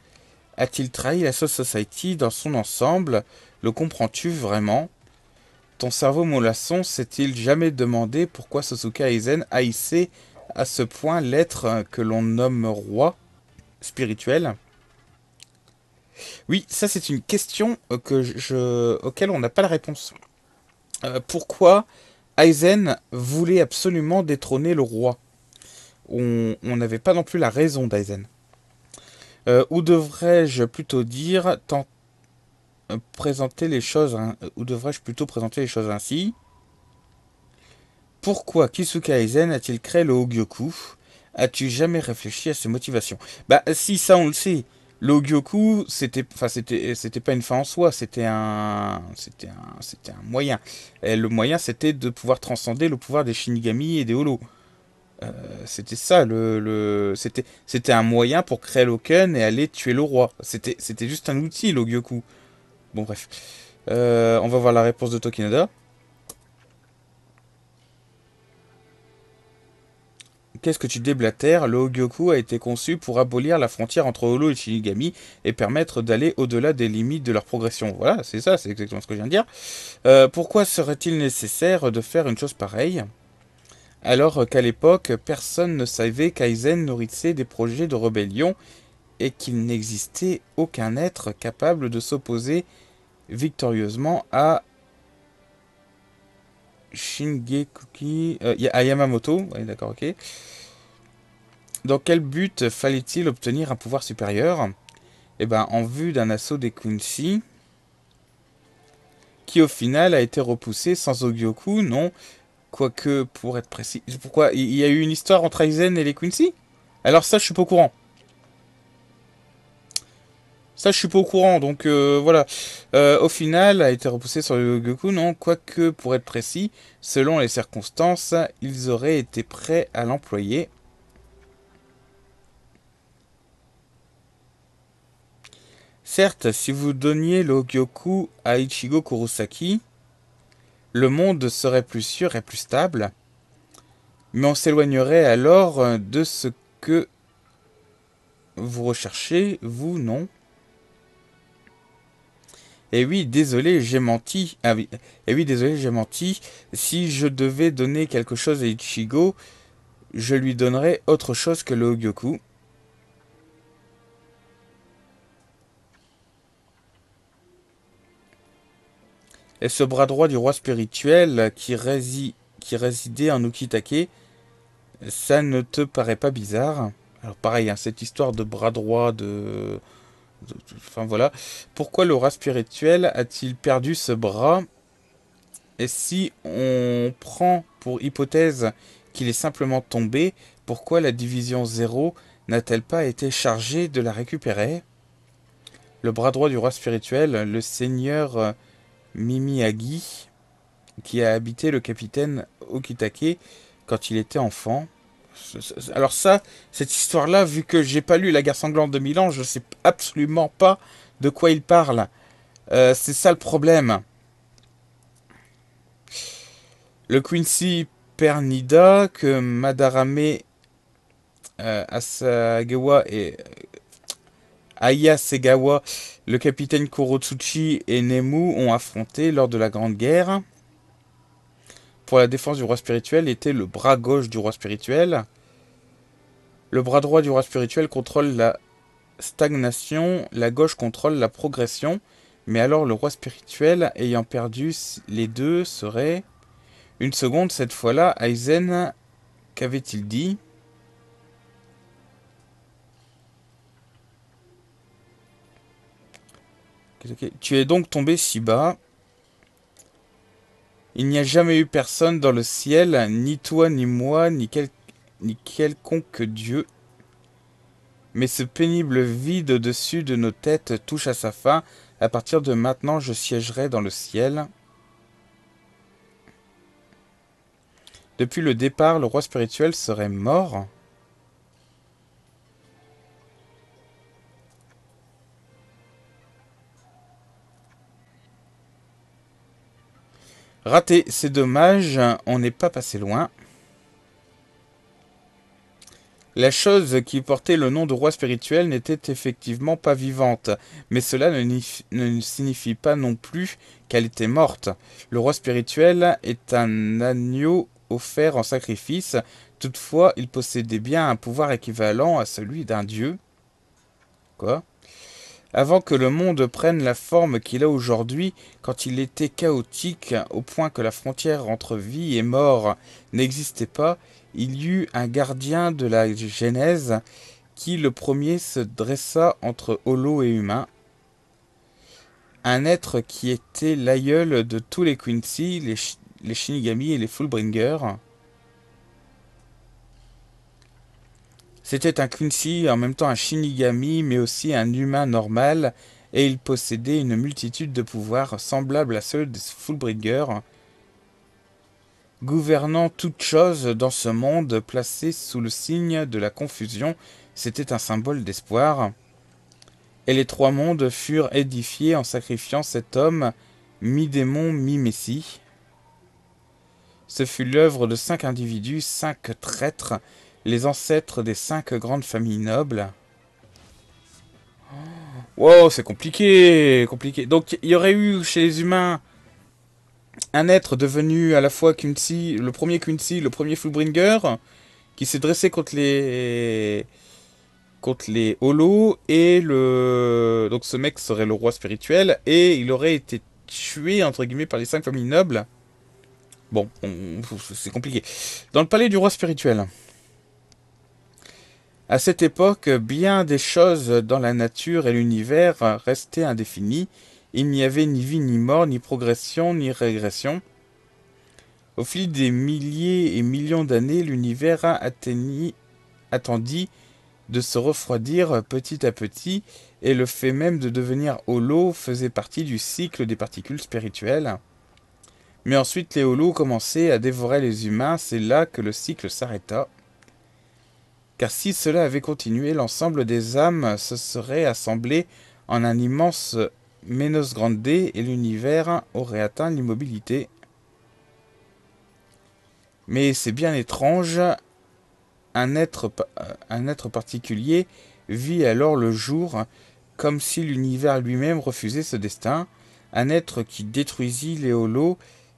Speaker 1: a-t-il trahi la Soul Society dans son ensemble Le comprends-tu vraiment Ton cerveau mollasson s'est-il jamais demandé pourquoi Sosuka Aizen haïssait à ce point l'être que l'on nomme roi spirituel Oui, ça c'est une question euh, que auquel on n'a pas la réponse. Euh, pourquoi Aizen voulait absolument détrôner le roi On n'avait pas non plus la raison d'Aizen. Euh, ou devrais-je plutôt dire, tant, présenter les choses, hein, ou devrais-je plutôt présenter les choses ainsi pourquoi Kisuka Aizen a-t-il créé le Ogyoku As-tu jamais réfléchi à ses motivations Bah si, ça on le sait. Le c'était, enfin c'était, pas une fin en soi, c'était un, c'était un, un moyen. Et le moyen, c'était de pouvoir transcender le pouvoir des Shinigami et des Holos. Euh, c'était ça le, c'était c'était un moyen pour créer l'Oken et aller tuer le roi. C'était juste un outil l'Ogyoku. Bon bref. Euh, on va voir la réponse de Tokinada. Qu'est-ce que tu déblatères Le Ogyoku a été conçu pour abolir la frontière entre Holo et Shinigami et permettre d'aller au-delà des limites de leur progression. Voilà, c'est ça, c'est exactement ce que je viens de dire. Euh, pourquoi serait-il nécessaire de faire une chose pareille alors qu'à l'époque, personne ne savait qu'Aizen nourrissait des projets de rébellion et qu'il n'existait aucun être capable de s'opposer victorieusement à Shingekuki euh, à Yamamoto. Oui, d'accord, ok. Dans quel but fallait-il obtenir un pouvoir supérieur Eh ben, en vue d'un assaut des Quincy, qui au final a été repoussé sans Ogyoku, non Quoique, pour être précis, pourquoi il y a eu une histoire entre Aizen et les Quincy Alors ça, je suis pas au courant. Ça, je suis pas au courant, donc euh, voilà. Euh, au final, a été repoussé sur le Goku, non Quoique, pour être précis, selon les circonstances, ils auraient été prêts à l'employer. Certes, si vous donniez le Goku à Ichigo Kurosaki, le monde serait plus sûr et plus stable, mais on s'éloignerait alors de ce que vous recherchez, vous, non et eh oui, désolé, j'ai menti. Ah Et eh oui, désolé, j'ai menti. Si je devais donner quelque chose à Ichigo, je lui donnerais autre chose que le Ogyoku. Et ce bras droit du roi spirituel qui, qui résidait en Ukitake, ça ne te paraît pas bizarre Alors pareil, hein, cette histoire de bras droit de Enfin voilà. Pourquoi spirituel spirituel a-t-il perdu ce bras Et si on prend pour hypothèse qu'il est simplement tombé, pourquoi la division 0 n'a-t-elle pas été chargée de la récupérer Le bras droit du roi spirituel, le seigneur euh, Mimiagi, qui a habité le capitaine Okitake quand il était enfant, alors ça, cette histoire-là, vu que j'ai pas lu La guerre sanglante de Milan, je sais absolument pas de quoi il parle. Euh, c'est ça le problème. Le Quincy Pernida que Madarame euh, Asagawa et euh, Aya Segawa, le capitaine Korotsuchi et Nemu ont affronté lors de la Grande Guerre pour la défense du roi spirituel était le bras gauche du roi spirituel. Le bras droit du roi spirituel contrôle la stagnation, la gauche contrôle la progression, mais alors le roi spirituel ayant perdu les deux serait... Une seconde, cette fois-là, Aizen, qu'avait-il dit Tu es donc tombé si bas, il n'y a jamais eu personne dans le ciel, ni toi, ni moi, ni, ni quelconque Dieu. Mais ce pénible vide au-dessus de nos têtes touche à sa fin. À partir de maintenant, je siégerai dans le ciel. Depuis le départ, le roi spirituel serait mort. Raté, c'est dommage, on n'est pas passé loin. La chose qui portait le nom de roi spirituel n'était effectivement pas vivante, mais cela ne, signifie pas non plus qu'elle était morte. Le roi spirituel est un agneau offert en sacrifice, toutefois il possédait bien un pouvoir équivalent à celui d'un dieu. Quoi avant que le monde prenne la forme qu'il a aujourd'hui, quand il était chaotique au point que la frontière entre vie et mort n'existait pas, il y eut un gardien de la Genèse qui le premier se dressa entre holo et humain, un être qui était l'aïeul de tous les Quincy, les, Shinigami et les Fullbringer, C'était un Quincy, en même temps un Shinigami, mais aussi un humain normal, et il possédait une multitude de pouvoirs semblables à ceux des Fullbringer, gouvernant toute chose dans ce monde placé sous le signe de la confusion, c'était un symbole d'espoir. Et les trois mondes furent édifiés en sacrifiant cet homme, mi-démon, mi-messie. Ce fut l'œuvre de cinq individus, cinq traîtres, les ancêtres des cinq grandes familles nobles. Oh, wow, c'est compliqué, compliqué. Donc, il y aurait eu chez les humains un être devenu à la fois Quincy, le premier Quincy, le premier Fullbringer, qui s'est dressé contre les contre les Holos et le donc ce mec serait le roi spirituel et il aurait été tué entre guillemets par les cinq familles nobles. Bon, c'est compliqué. Dans le palais du roi spirituel. À cette époque, bien des choses dans la nature et l'univers restaient indéfinies. Il n'y avait ni vie ni mort, ni progression ni régression. Au fil des milliers et millions d'années, l'univers a attendit de se refroidir petit à petit, et le fait même de devenir holo faisait partie du cycle des particules spirituelles. Mais ensuite les holos commençaient à dévorer les humains, c'est là que le cycle s'arrêta car si cela avait continué, l'ensemble des âmes se serait assemblé en un immense menos grande et l'univers aurait atteint l'immobilité. Mais c'est bien étrange, un être, euh, un être particulier vit alors le jour comme si l'univers lui-même refusait ce destin, un être qui détruisit les holos,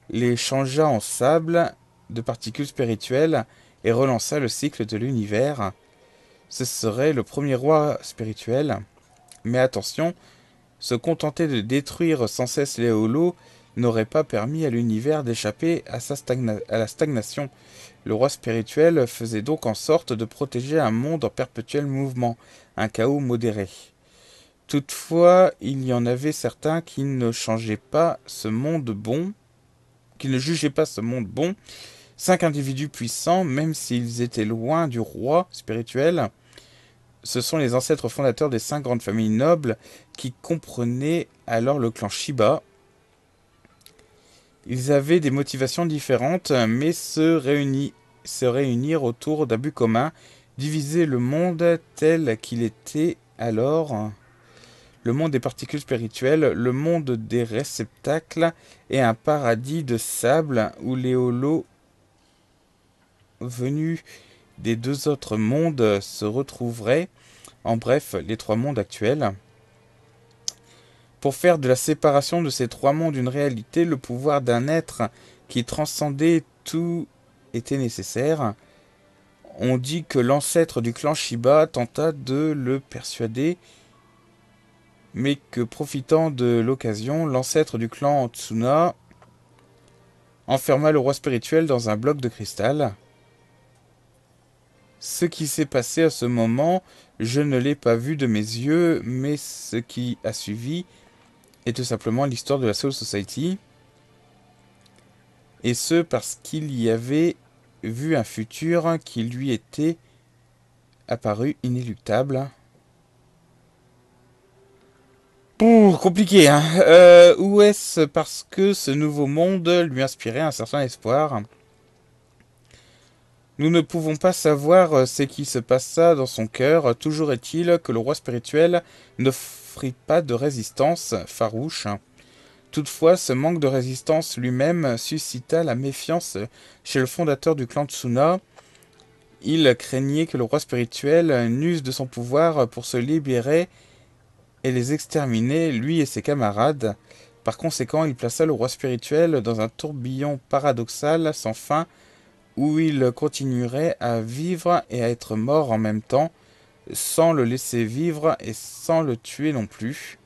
Speaker 1: les changea en sable de particules spirituelles, et relança le cycle de l'univers. Ce serait le premier roi spirituel. Mais attention, se contenter de détruire sans cesse les holos n'aurait pas permis à l'univers d'échapper à, à, la stagnation. Le roi spirituel faisait donc en sorte de protéger un monde en perpétuel mouvement, un chaos modéré. Toutefois, il y en avait certains qui ne changeaient pas ce monde bon, qui ne jugeaient pas ce monde bon, Cinq individus puissants, même s'ils étaient loin du roi spirituel, ce sont les ancêtres fondateurs des cinq grandes familles nobles qui comprenaient alors le clan Shiba. Ils avaient des motivations différentes, mais se, réunis, se réunirent autour d'un but commun, diviser le monde tel qu'il était alors le monde des particules spirituelles, le monde des réceptacles et un paradis de sable où les holos venus des deux autres mondes se retrouveraient, en bref, les trois mondes actuels. Pour faire de la séparation de ces trois mondes une réalité, le pouvoir d'un être qui transcendait tout était nécessaire. On dit que l'ancêtre du clan Shiba tenta de le persuader, mais que profitant de l'occasion, l'ancêtre du clan Tsuna enferma le roi spirituel dans un bloc de cristal. Ce qui s'est passé à ce moment, je ne l'ai pas vu de mes yeux, mais ce qui a suivi est tout simplement l'histoire de la Soul Society. Et ce, parce qu'il y avait vu un futur qui lui était apparu inéluctable. Ouh, compliqué, hein euh, Ou est-ce parce que ce nouveau monde lui inspirait un certain espoir nous ne pouvons pas savoir euh, ce qui se passa dans son cœur, toujours est-il que le roi spirituel n'offrit pas de résistance farouche. Toutefois, ce manque de résistance lui-même suscita la méfiance chez le fondateur du clan Tsuna. Il craignait que le roi spirituel n'use de son pouvoir pour se libérer et les exterminer, lui et ses camarades. Par conséquent, il plaça le roi spirituel dans un tourbillon paradoxal sans fin où il continuerait à vivre et à être mort en même temps, sans le laisser vivre et sans le tuer non plus.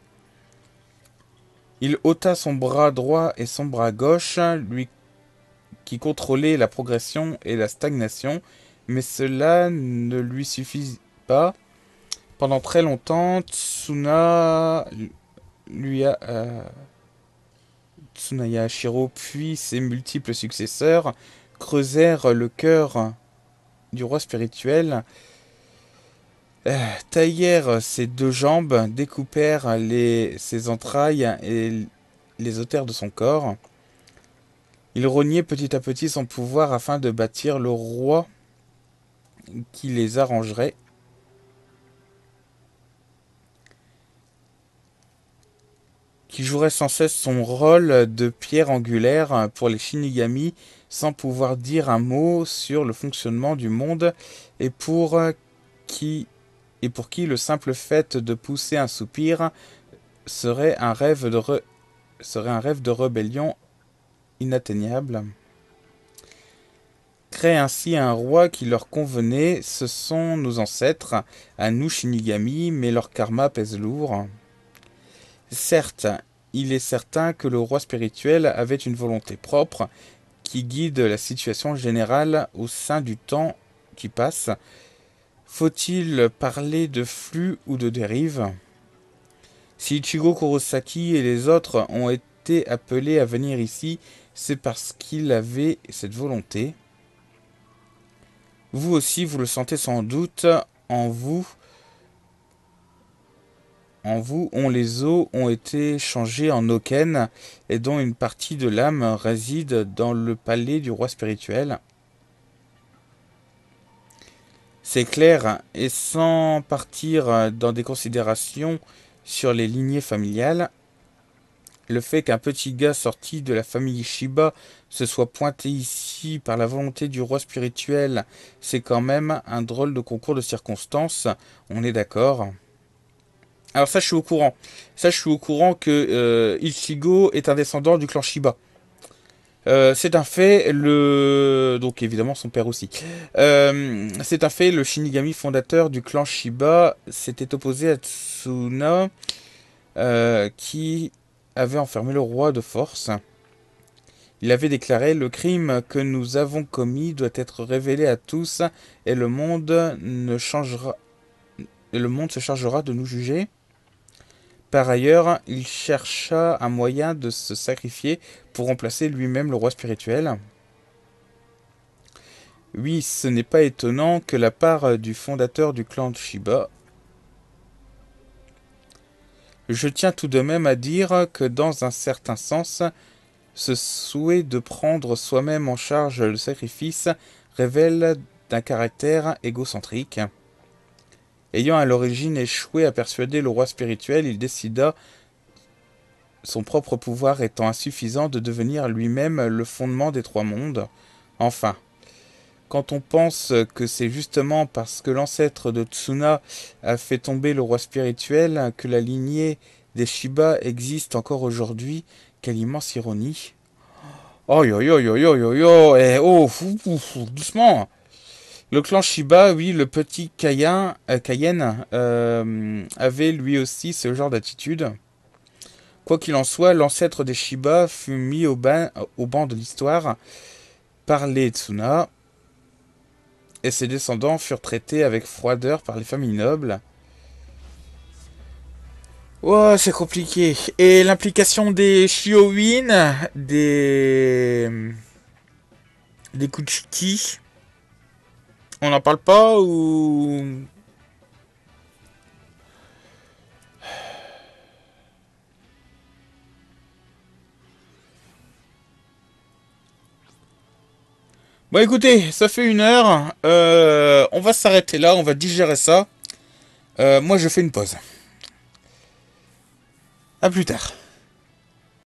Speaker 1: Il ôta son bras droit et son bras gauche, lui qui contrôlait la progression et la stagnation, mais cela ne lui suffit pas. Pendant très longtemps, Tsuna lui a, euh, Tsunaya puis ses multiples successeurs, creusèrent le cœur du roi spirituel, euh, taillèrent ses deux jambes, découpèrent les, ses entrailles et les auteurs de son corps. Ils rognaient petit à petit son pouvoir afin de bâtir le roi qui les arrangerait qui jouerait sans cesse son rôle de pierre angulaire pour les Shinigami sans pouvoir dire un mot sur le fonctionnement du monde et pour euh, qui, et pour qui le simple fait de pousser un soupir serait un rêve de, serait un rêve de rébellion inatteignable. Créer ainsi un roi qui leur convenait, ce sont nos ancêtres, à nous Shinigami, mais leur karma pèse lourd. Certes, il est certain que le roi spirituel avait une volonté propre qui guide la situation générale au sein du temps qui passe. Faut-il parler de flux ou de dérive Si Ichigo Kurosaki et les autres ont été appelés à venir ici, c'est parce qu'il avait cette volonté. Vous aussi, vous le sentez sans doute en vous en vous, ont les os ont été changés en oken, et dont une partie de l'âme réside dans le palais du roi spirituel. C'est clair, et sans partir dans des considérations sur les lignées familiales, le fait qu'un petit gars sorti de la famille Shiba se soit pointé ici par la volonté du roi spirituel, c'est quand même un drôle de concours de circonstances, on est d'accord. Alors ça, je suis au courant. Ça, je suis au courant que euh, Ichigo est un descendant du clan Shiba. Euh, c'est un fait, le... Donc évidemment son père aussi. Euh, c'est un fait, le Shinigami fondateur du clan Shiba s'était opposé à Tsuna qui avait enfermé le roi de force. Il avait déclaré Le crime que nous avons commis doit être révélé à tous et le monde ne changera. Et le monde se chargera de nous juger. Par ailleurs, il chercha un moyen de se sacrifier pour remplacer lui-même le roi spirituel. Oui, ce n'est pas étonnant que la part euh, du fondateur du clan de Shiba. Je tiens tout de même à dire que dans un certain sens, ce souhait de prendre soi-même en charge le sacrifice révèle d'un caractère égocentrique. Ayant à l'origine échoué à persuader le roi spirituel, il décida, son propre pouvoir étant insuffisant, de devenir lui-même le fondement des trois mondes. Enfin, quand on pense que c'est justement parce que l'ancêtre de Tsuna a fait tomber le roi spirituel que la lignée des Shiba existe encore aujourd'hui, quelle immense ironie. Eh, oh yo yo yo yo yo doucement le clan Shiba, oui, le petit Kayen, euh, Cayenne euh, avait lui aussi ce genre d'attitude. Quoi qu'il en soit, l'ancêtre des Shiba fut mis au, ban, au banc de l'histoire par les Tsuna, et ses descendants furent traités avec froideur par les familles nobles. Oh, c'est compliqué. Et l'implication des Shiowin, des. des Kuchiki, on n'en parle pas ou... Bon écoutez, ça fait une heure. Euh, on va s'arrêter là, on va digérer ça. Euh, moi je fais une pause. A plus tard.